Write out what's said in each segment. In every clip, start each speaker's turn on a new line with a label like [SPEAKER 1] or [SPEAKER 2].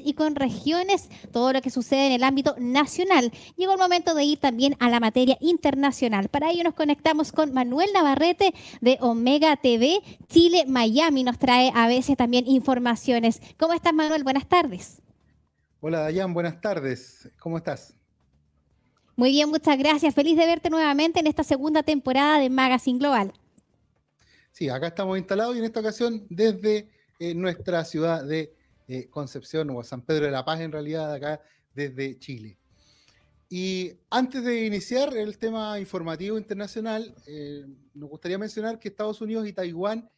[SPEAKER 1] y con regiones, todo lo que sucede en el ámbito nacional. Llegó el momento de ir también a la materia internacional. Para ello nos conectamos con Manuel Navarrete de Omega TV Chile Miami. Nos trae a veces también informaciones. ¿Cómo estás Manuel? Buenas tardes.
[SPEAKER 2] Hola Dayan, buenas tardes. ¿Cómo estás?
[SPEAKER 1] Muy bien, muchas gracias. Feliz de verte nuevamente en esta segunda temporada de Magazine Global.
[SPEAKER 2] Sí, acá estamos instalados y en esta ocasión desde eh, nuestra ciudad de eh, Concepción o San Pedro de la Paz en realidad acá desde Chile. Y antes de iniciar el tema informativo internacional, eh, nos gustaría mencionar que Estados Unidos y Taiwán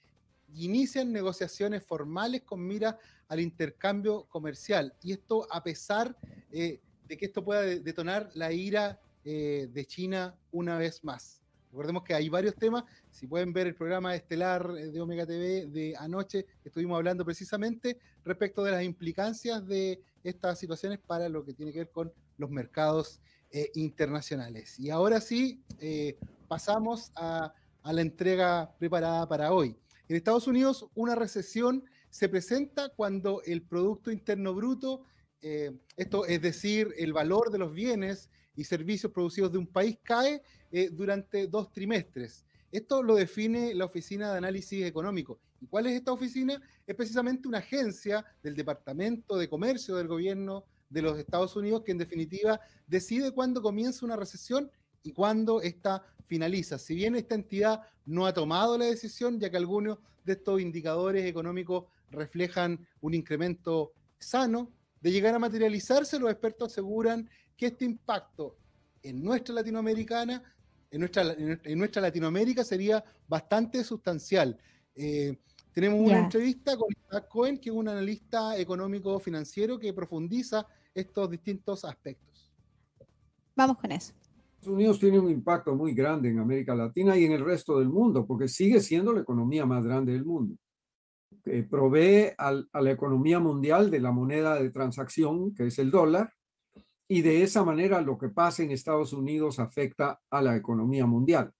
[SPEAKER 2] inician negociaciones formales con mira al intercambio comercial. Y esto a pesar eh, de que esto pueda detonar la ira de China una vez más. Recordemos que hay varios temas. Si pueden ver el programa estelar de Omega TV de anoche, estuvimos hablando precisamente respecto de las implicancias de estas situaciones para lo que tiene que ver con los mercados eh, internacionales. Y ahora sí, eh, pasamos a, la entrega preparada para hoy. En Estados Unidos, una recesión se presenta cuando el Producto Interno Bruto eh, esto es decir, el valor de los bienes y servicios producidos de un país cae eh, durante dos trimestres. Esto lo define la Oficina de Análisis Económico. ¿Y cuál es esta oficina? Es precisamente una agencia del Departamento de Comercio del gobierno de los Estados Unidos que en definitiva decide cuándo comienza una recesión y cuándo esta finaliza. Si bien esta entidad no ha tomado la decisión, ya que algunos de estos indicadores económicos reflejan un incremento sano, de llegar a materializarse, los expertos aseguran que este impacto en nuestra latinoamericana en nuestra, en nuestra Latinoamérica sería bastante sustancial. Eh, tenemos una entrevista con Isaac Cohen, que es un analista económico financiero que profundiza estos distintos aspectos.
[SPEAKER 1] Vamos con eso.
[SPEAKER 3] Estados Unidos tiene un impacto muy grande en América Latina y en el resto del mundo, porque sigue siendo la economía más grande del mundo. Eh, provee a la economía mundial de la moneda de transacción, que es el dólar, y de esa manera lo que pasa en Estados Unidos afecta a la economía mundial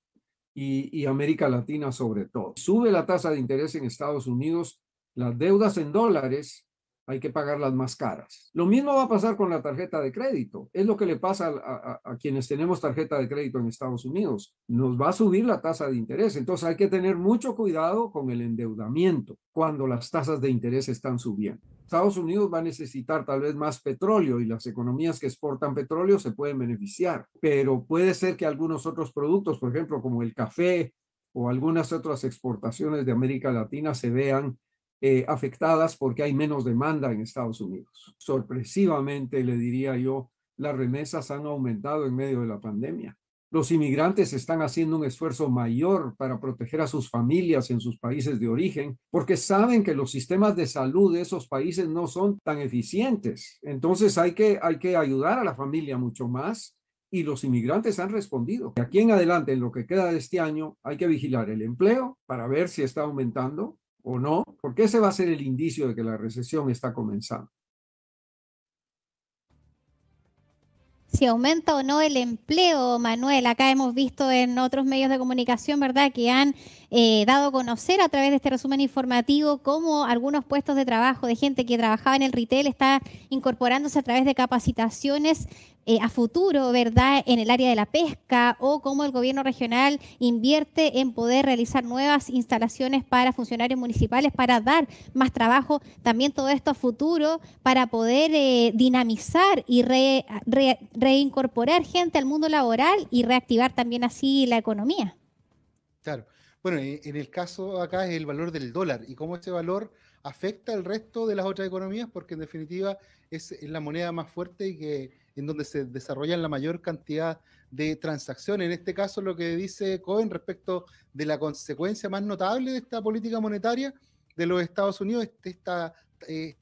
[SPEAKER 3] y, América Latina sobre todo. Sube la tasa de interés en Estados Unidos, las deudas en dólares hay que pagarlas más caras. Lo mismo va a pasar con la tarjeta de crédito. Es lo que le pasa a, a, quienes tenemos tarjeta de crédito en Estados Unidos. Nos va a subir la tasa de interés. Entonces hay que tener mucho cuidado con el endeudamiento cuando las tasas de interés están subiendo. Estados Unidos va a necesitar tal vez más petróleo y las economías que exportan petróleo se pueden beneficiar, pero puede ser que algunos otros productos, por ejemplo, como el café o algunas otras exportaciones de América Latina se vean eh, afectadas porque hay menos demanda en Estados Unidos. Sorpresivamente, le diría yo, las remesas han aumentado en medio de la pandemia. Los inmigrantes están haciendo un esfuerzo mayor para proteger a sus familias en sus países de origen porque saben que los sistemas de salud de esos países no son tan eficientes. Entonces hay que, hay que ayudar a la familia mucho más y los inmigrantes han respondido. aquí en adelante, en lo que queda de este año, hay que vigilar el empleo para ver si está aumentando o no, porque ese va a ser el indicio de que la recesión está comenzando.
[SPEAKER 1] si aumenta o no el empleo, Manuel. Acá hemos visto en otros medios de comunicación, ¿verdad?, que han eh, dado a conocer a través de este resumen informativo cómo algunos puestos de trabajo de gente que trabajaba en el retail está incorporándose a través de capacitaciones eh, a futuro, ¿verdad?, en el área de la pesca o cómo el gobierno regional invierte en poder realizar nuevas instalaciones para funcionarios municipales para dar más trabajo, también todo esto a futuro para poder eh, dinamizar y reincorporar gente al mundo laboral y reactivar también así la economía.
[SPEAKER 2] Claro. Bueno, eh, en el caso acá es el valor del dólar y cómo ese valor afecta al resto de las otras economías, porque en definitiva es la moneda más fuerte y en donde se desarrollan la mayor cantidad de transacciones. En este caso, lo que dice Cohen respecto de la consecuencia más notable de esta política monetaria de los Estados Unidos, esta,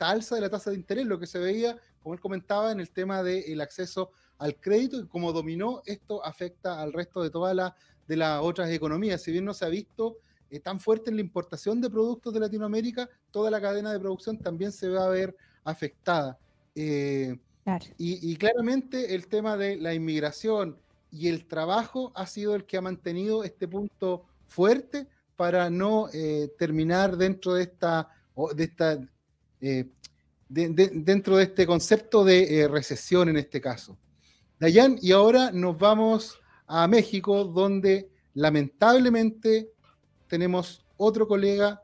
[SPEAKER 2] alza de la tasa de interés, lo que se veía, como él comentaba, en el tema del acceso al crédito y cómo dominó, esto afecta al resto de toda la de las otras economías. Si bien no se ha visto eh, tan fuerte en la importación de productos de Latinoamérica, toda la cadena de producción también se va a ver afectada. Eh, y, claramente el tema de la inmigración y el trabajo ha sido el que ha mantenido este punto fuerte para no eh, terminar dentro de esta, dentro de este concepto de recesión en este caso. Dayan, y ahora nos vamos a México, donde lamentablemente tenemos otro colega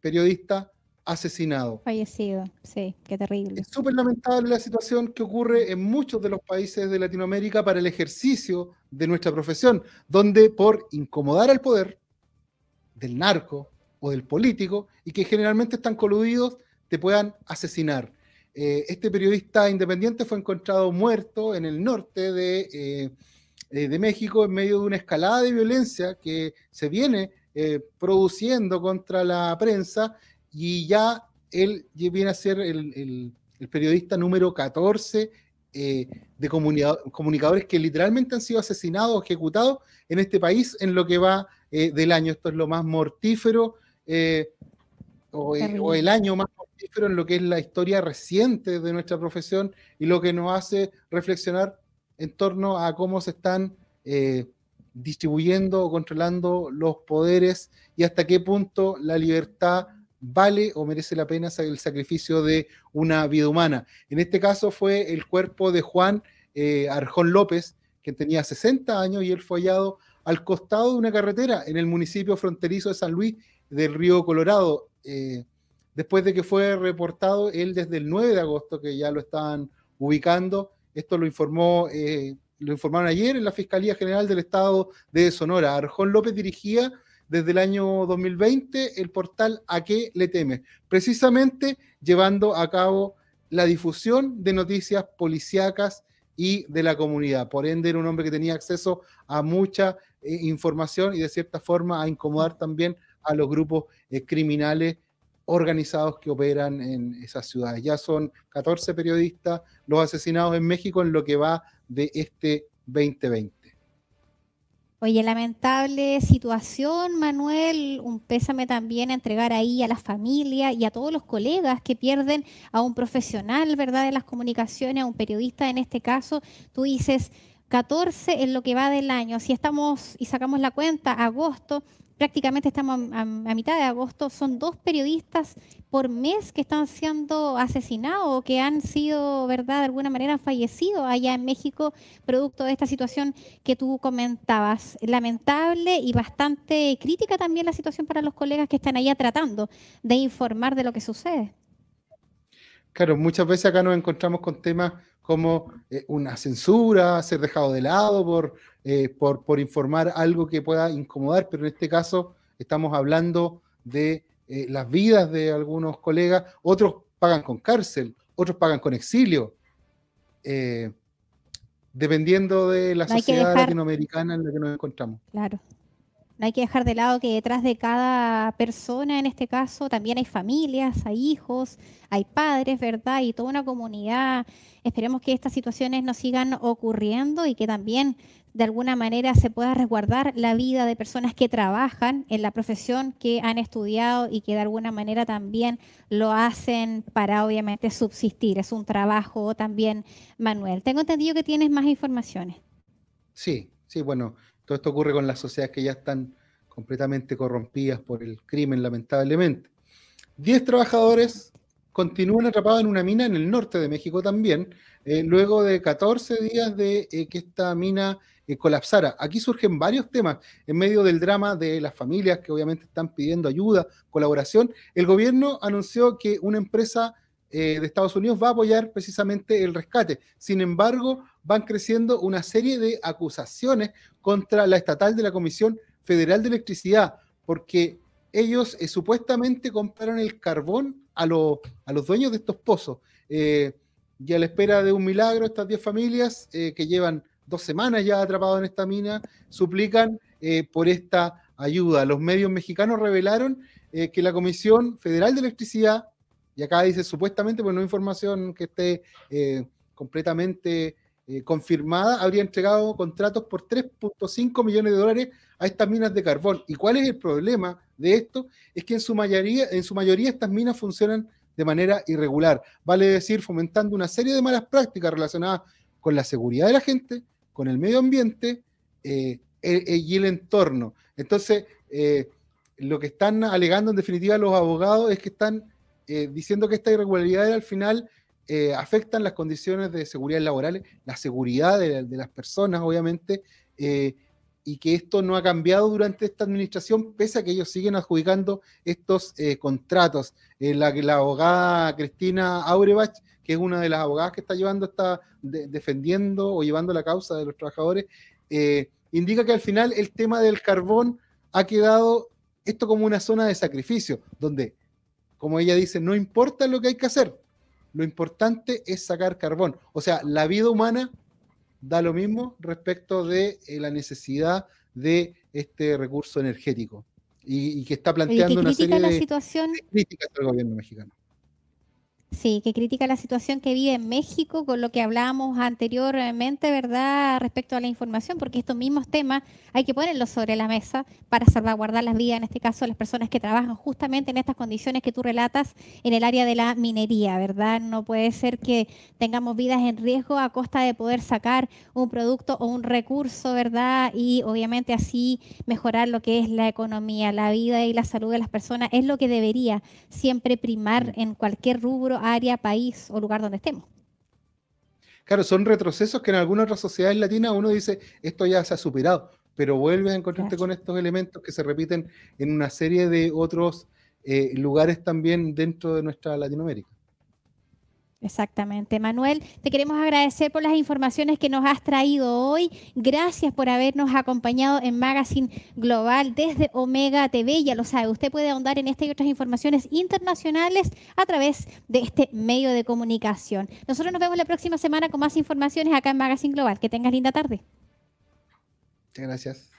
[SPEAKER 2] periodista asesinado.
[SPEAKER 1] Fallecido, sí, qué terrible. Es
[SPEAKER 2] súper lamentable la situación que ocurre en muchos de los países de Latinoamérica para el ejercicio de nuestra profesión, donde por incomodar al poder del narco o del político, y que generalmente están coludidos, te puedan asesinar. Eh, este periodista independiente fue encontrado muerto en el norte de... Eh, eh, de México en medio de una escalada de violencia que se viene eh, produciendo contra la prensa y ya él viene a ser el, periodista número 14 eh, de comunicadores que literalmente han sido asesinados o ejecutados en este país en lo que va del año. Esto es lo más mortífero o el año más mortífero en lo que es la historia reciente de nuestra profesión y lo que nos hace reflexionar en torno a cómo se están eh, distribuyendo o controlando los poderes y hasta qué punto la libertad vale o merece la pena el sacrificio de una vida humana. En este caso fue el cuerpo de Juan eh, Arjón López, que tenía 60 años y él fue hallado al costado de una carretera en el municipio fronterizo de San Luis del Río Colorado. Eh, después de que fue reportado, él desde el 9 de agosto, que ya lo estaban ubicando, esto lo informó, eh, lo informaron ayer en la Fiscalía General del Estado de Sonora. Arjón López dirigía desde el año 2020 el portal A qué le teme, precisamente llevando a cabo la difusión de noticias policíacas y de la comunidad. Por ende, era un hombre que tenía acceso a mucha eh, información y de cierta forma a incomodar también a los grupos eh, criminales organizados que operan en esas ciudades. Ya son 14 periodistas los asesinados en México en lo que va de este 2020.
[SPEAKER 1] Oye, lamentable situación, Manuel. Un pésame también entregar ahí a la familia y a todos los colegas que pierden a un profesional, ¿verdad?, de las comunicaciones, a un periodista en este caso. Tú dices 14 en lo que va del año. Si estamos y sacamos la cuenta, agosto prácticamente estamos a, mitad de agosto, son dos periodistas por mes que están siendo asesinados o que han sido, ¿verdad?, de alguna manera fallecidos allá en México, producto de esta situación que tú comentabas. Lamentable y bastante crítica también la situación para los colegas que están allá tratando de informar de lo que sucede.
[SPEAKER 2] Claro, muchas veces acá nos encontramos con temas como eh, una censura, ser dejado de lado por eh, por, informar algo que pueda incomodar, pero en este caso estamos hablando de eh, las vidas de algunos colegas, otros pagan con cárcel, otros pagan con exilio, eh, dependiendo de la sociedad latinoamericana en la que nos encontramos.
[SPEAKER 1] Claro. No hay que dejar de lado que detrás de cada persona, en este caso, también hay familias, hay hijos, hay padres, ¿verdad? Y toda una comunidad. Esperemos que estas situaciones no sigan ocurriendo y que también de alguna manera se pueda resguardar la vida de personas que trabajan en la profesión, que han estudiado y que de alguna manera también lo hacen para obviamente subsistir. Es un trabajo también manual. Tengo entendido que tienes más informaciones.
[SPEAKER 2] Sí, sí, bueno, todo esto ocurre con las sociedades que ya están completamente corrompidas por el crimen, lamentablemente. Diez trabajadores continúan atrapados en una mina en el norte de México también, eh, luego de 14 días de eh, que esta mina eh, colapsara. Aquí surgen varios temas. En medio del drama de las familias que obviamente están pidiendo ayuda, colaboración, el gobierno anunció que una empresa de Estados Unidos va a apoyar precisamente el rescate. Sin embargo, van creciendo una serie de acusaciones contra la estatal de la Comisión Federal de Electricidad, porque ellos eh, supuestamente compraron el carbón a, a, los dueños de estos pozos. Eh, y a la espera de un milagro, estas 10 familias eh, que llevan dos semanas ya atrapados en esta mina, suplican por esta ayuda. Los medios mexicanos revelaron que la Comisión Federal de Electricidad, y acá dice supuestamente, por pues no información que esté completamente confirmada, habría entregado contratos por 3.5 millones de dólares a estas minas de carbón. ¿Y cuál es el problema? de esto es que en su mayoría, en su mayoría estas minas funcionan de manera irregular, vale decir, fomentando una serie de malas prácticas relacionadas con la seguridad de la gente, con el medio ambiente eh, e, e, y el entorno. Entonces, eh, lo que están alegando en definitiva los abogados es que están eh, diciendo que estas irregularidades al final afectan las condiciones de seguridad laborales, la seguridad de, las personas, obviamente, y que esto no ha cambiado durante esta administración, pese a que ellos siguen adjudicando estos eh, contratos. Eh, la, abogada Cristina Aurebach, que es una de las abogadas que está llevando, está defendiendo o llevando la causa de los trabajadores, eh, indica que al final el tema del carbón ha quedado esto como una zona de sacrificio, donde, como ella dice, no importa lo que hay que hacer, lo importante es sacar carbón. O sea, la vida humana da lo mismo respecto de eh, la necesidad de este recurso energético y, que está planteando una serie situación, crítica críticas al gobierno mexicano.
[SPEAKER 1] Sí, que critica la situación que vive en México con lo que hablábamos anteriormente, ¿verdad? Respecto a la información, porque estos mismos temas hay que ponerlos sobre la mesa para salvaguardar las vidas, en este caso, las personas que trabajan justamente en estas condiciones que tú relatas en el área de la minería, ¿verdad? No puede ser que tengamos vidas en riesgo a costa de poder sacar un producto o un recurso, ¿verdad? Y obviamente así mejorar lo que es la economía, la vida y la salud de las personas es lo que debería siempre primar en cualquier rubro área, país o lugar donde estemos.
[SPEAKER 2] Claro, son retrocesos que en algunas otras sociedades latinas uno dice, esto ya se ha superado, pero vuelves a encontrarte con estos elementos que se repiten en una serie de otros eh, lugares también dentro de nuestra Latinoamérica.
[SPEAKER 1] Exactamente. Manuel, te queremos agradecer por las informaciones que nos has traído hoy. Gracias por habernos acompañado en Magazine Global desde Omega TV. Ya lo sabe, usted puede ahondar en esta y otras informaciones internacionales a través de este medio de comunicación. Nosotros nos vemos la próxima semana con más informaciones acá en Magazine Global. Que tengas linda tarde.
[SPEAKER 3] Muchas gracias.